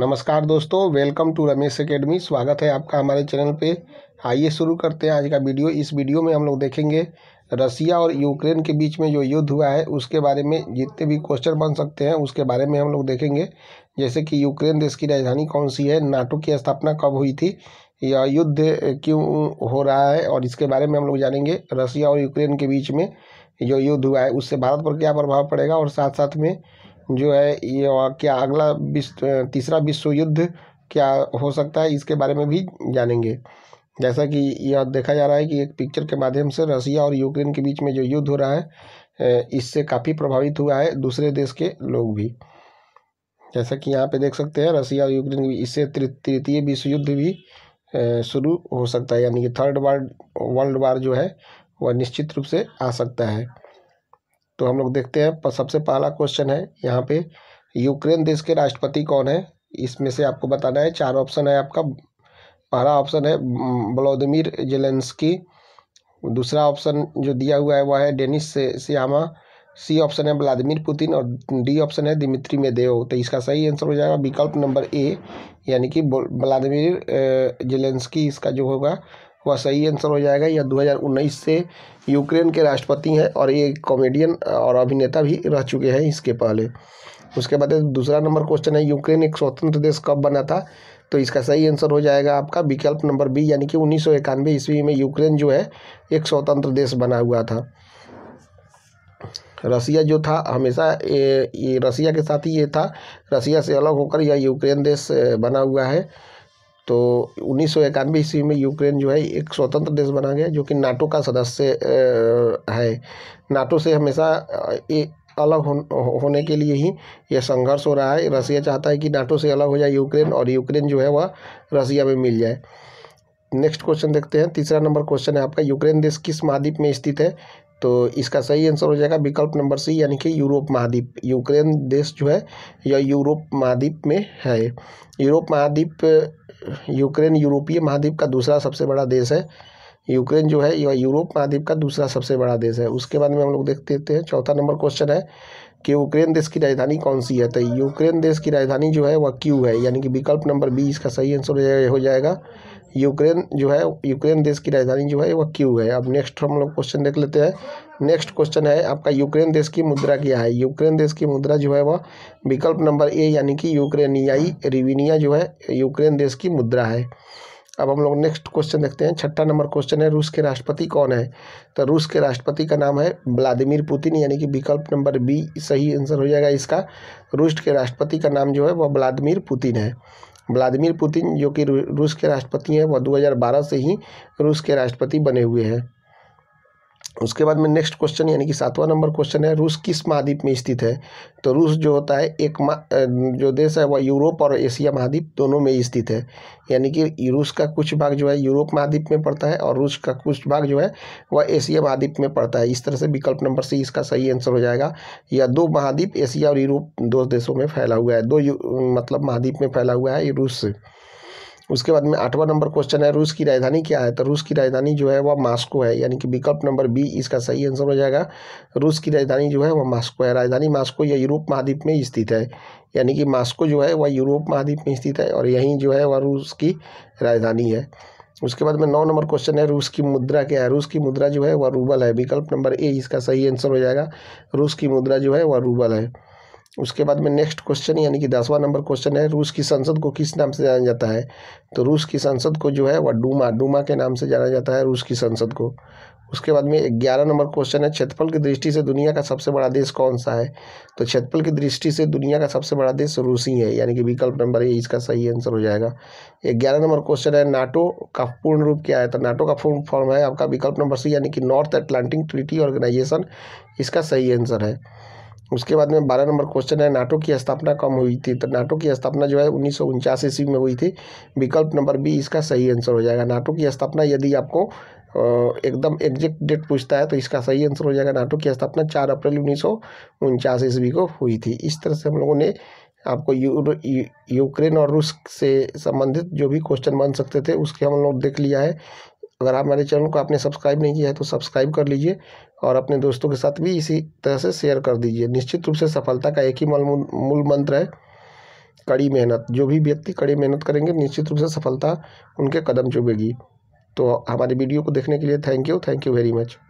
नमस्कार दोस्तों welcome to Ramesh academy स्वागत है आपका हमारे चैनल पे आइए शुरू करते हैं आज का वीडियो इस वीडियो में हम लोग देखेंगे रसिया और यूक्रेन के बीच में जो युद्ध हुआ है उसके बारे में जितने भी क्वेश्चन बन सकते हैं उसके बारे में हम लोग देखेंगे जैसे कि यूक्रेन देश की राजधानी कौन सी है नाटो की स्थापना कब हुई थी या युद्ध क्यों हो रहा है और इसके बारे में हम लोग जानेंगे रसिया और यूक्रेन के बीच में जो युद्ध हुआ है उससे भारत पर क्या प्रभाव पड़ेगा और साथ साथ में जो है ये क्या अगला विश्व तीसरा विश्व युद्ध क्या हो सकता है इसके बारे में भी जानेंगे जैसा कि यह देखा जा रहा है कि एक पिक्चर के माध्यम से रसिया और यूक्रेन के बीच में जो युद्ध हो रहा है इससे काफ़ी प्रभावित हुआ है दूसरे देश के लोग भी जैसा कि यहाँ पे देख सकते हैं रसिया और यूक्रेन इससे तृतीय विश्व युद्ध भी शुरू हो सकता है यानी कि थर्ड वर्ल्ड वर्ल्ड वार जो है वह निश्चित रूप से आ सकता है तो हम लोग देखते हैं सबसे पहला क्वेश्चन है यहाँ पे यूक्रेन देश के राष्ट्रपति कौन है इसमें से आपको बताना है चार ऑप्शन है आपका पहला ऑप्शन है व्लादिमिर जेलेंस्की दूसरा ऑप्शन जो दिया हुआ है वह है डेनिस से सियामा सी ऑप्शन है व्लादिमिर पुतिन और डी ऑप्शन है दिमित्री मेदेव तो इसका सही आंसर हो जाएगा विकल्प नंबर ए यानी कि व्लादिमिर जेलेंस्की इसका जो होगा वह सही आंसर हो जाएगा यह 2019 से यूक्रेन के राष्ट्रपति हैं और ये कॉमेडियन और अभिनेता भी रह चुके हैं इसके पहले उसके बाद दूसरा नंबर क्वेश्चन है यूक्रेन एक स्वतंत्र देश कब बना था तो इसका सही आंसर हो जाएगा आपका विकल्प नंबर बी यानी कि उन्नीस सौ इक्यानवे ईस्वी में यूक्रेन जो है एक स्वतंत्र देश बना हुआ था रसिया जो था हमेशा ये रसिया के साथ ही ये था रसिया से अलग होकर यह यूक्रेन देश बना हुआ है तो उन्नीस सौ इक्यानवे ईस्वी में यूक्रेन जो है एक स्वतंत्र देश बना गया जो कि नाटो का सदस्य है नाटो से हमेशा अलग हो, होने के लिए ही यह संघर्ष हो रहा है रसिया चाहता है कि नाटो से अलग हो जाए यूक्रेन और यूक्रेन जो है वह रसिया में मिल जाए नेक्स्ट क्वेश्चन देखते हैं तीसरा नंबर क्वेश्चन है आपका यूक्रेन देश किस महाद्वीप में स्थित है तो इसका सही आंसर हो जाएगा विकल्प नंबर सी यानी कि यूरोप महाद्वीप यूक्रेन देश जो है यह यूरोप महाद्वीप में है यूरोप महाद्वीप यूक्रेन यूरोपीय महाद्वीप का दूसरा सबसे बड़ा देश है यूक्रेन जो है यह यूरोप महाद्वीप का दूसरा सबसे बड़ा देश है उसके बाद में हम लोग देख देते हैं चौथा नंबर क्वेश्चन है कि यूक्रेन देश की राजधानी कौन सी है तो यूक्रेन देश की राजधानी जो है वह क्यू है यानी कि विकल्प नंबर बी इसका सही आंसर हो जाएगा यूक्रेन जो है यूक्रेन देश की राजधानी जो है वह क्यू है अब नेक्स्ट हम लोग क्वेश्चन देख लेते हैं नेक्स्ट क्वेश्चन है आपका यूक्रेन देश की मुद्रा क्या है यूक्रेन देश की मुद्रा जो है वह विकल्प नंबर ए यानी कि यूक्रेनियाई रिविनिया जो है यूक्रेन देश की मुद्रा है अब हम लोग नेक्स्ट क्वेश्चन देखते हैं छठा नंबर क्वेश्चन है रूस के राष्ट्रपति कौन है तो रूस के राष्ट्रपति का नाम है व्लादिमिर पुतिन यानी कि विकल्प नंबर बी सही आंसर हो जाएगा इसका रूस के राष्ट्रपति का नाम जो है वह व्लादिमिर पुतिन है व्लादिमिर पुतिन जो कि रूस के राष्ट्रपति हैं वह दो हज़ार बारह से ही रूस के राष्ट्रपति बने हुए हैं उसके बाद में नेक्स्ट क्वेश्चन यानी कि सातवां नंबर क्वेश्चन है रूस किस महाद्वीप में स्थित है तो रूस जो होता है एक जो देश है वह यूरोप और एशिया महाद्वीप दोनों में स्थित है यानी कि रूस का कुछ भाग जो है यूरोप महाद्वीप में पड़ता है और रूस का कुछ भाग जो है वह एशिया महाद्वीप में पड़ता है इस तरह से विकल्प नंबर से इसका सही आंसर हो जाएगा या दो महाद्वीप एशिया और यूरोप दो देशों में फैला हुआ है दो मतलब महाद्वीप में फैला हुआ है रूस उसके बाद में आठवां नंबर क्वेश्चन है रूस की राजधानी क्या है तो रूस की राजधानी जो है वह मास्को है यानी कि विकल्प नंबर बी इसका सही आंसर हो जाएगा रूस की राजधानी जो है वह मास्को है राजधानी मास्को या यूरोप महाद्वीप में स्थित है यानी कि मास्को जो है वह यूरोप महाद्वीप में स्थित है और यहीं जो है वह रूस की राजधानी है उसके बाद में नौ नंबर क्वेश्चन है रूस की मुद्रा क्या है रूस की मुद्रा जो है वह रूबल है विकल्प नंबर ए इसका सही आंसर हो जाएगा रूस की मुद्रा जो है वह रूबल है उसके बाद में नेक्स्ट क्वेश्चन यानी कि दसवां नंबर क्वेश्चन है रूस की संसद को किस नाम से जाना जाता है तो रूस की संसद को जो है वह डूमा डूमा के नाम से जाना जाता है रूस की संसद को उसके बाद में ग्यारह नंबर क्वेश्चन है क्षेत्रफल की दृष्टि से दुनिया का सबसे बड़ा देश कौन सा है तो क्षेत्रफल की दृष्टि से दुनिया का सबसे बड़ा देश रूसी है यानी कि विकल्प नंबर ये इसका सही आंसर हो जाएगा ग्यारह नंबर क्वेश्चन है नाटो का पूर्ण रूप क्या है तो नाटो का पूर्ण फॉर्म है आपका विकल्प नंबर सी यानी कि नॉर्थ अटलांटिक ट्रिटी ऑर्गेनाइजेशन इसका सही आंसर है उसके बाद में बारह नंबर क्वेश्चन है नाटो की स्थापना कब हुई थी तो नाटो की स्थापना जो है उन्नीस सौ उनचास ईस्वी में हुई थी विकल्प नंबर बी इसका सही आंसर हो जाएगा नाटो की स्थापना यदि आपको एकदम एग्जैक्ट डेट पूछता है तो इसका सही आंसर हो जाएगा नाटो की स्थापना चार अप्रैल उन्नीस सौ ईस्वी को हुई थी इस तरह से हम लोगों ने आपको यूक्रेन और रूस से संबंधित जो भी क्वेश्चन बन सकते थे उसके हम लोग देख लिया है अगर आप मेरे चैनल को आपने सब्सक्राइब नहीं किया है तो सब्सक्राइब कर लीजिए और अपने दोस्तों के साथ भी इसी तरह से शेयर कर दीजिए निश्चित रूप से सफलता का एक ही मूल मूल मंत्र है कड़ी मेहनत जो भी व्यक्ति कड़ी मेहनत करेंगे निश्चित रूप से सफलता उनके कदम चुभेगी तो हमारी वीडियो को देखने के लिए thank you thank you very much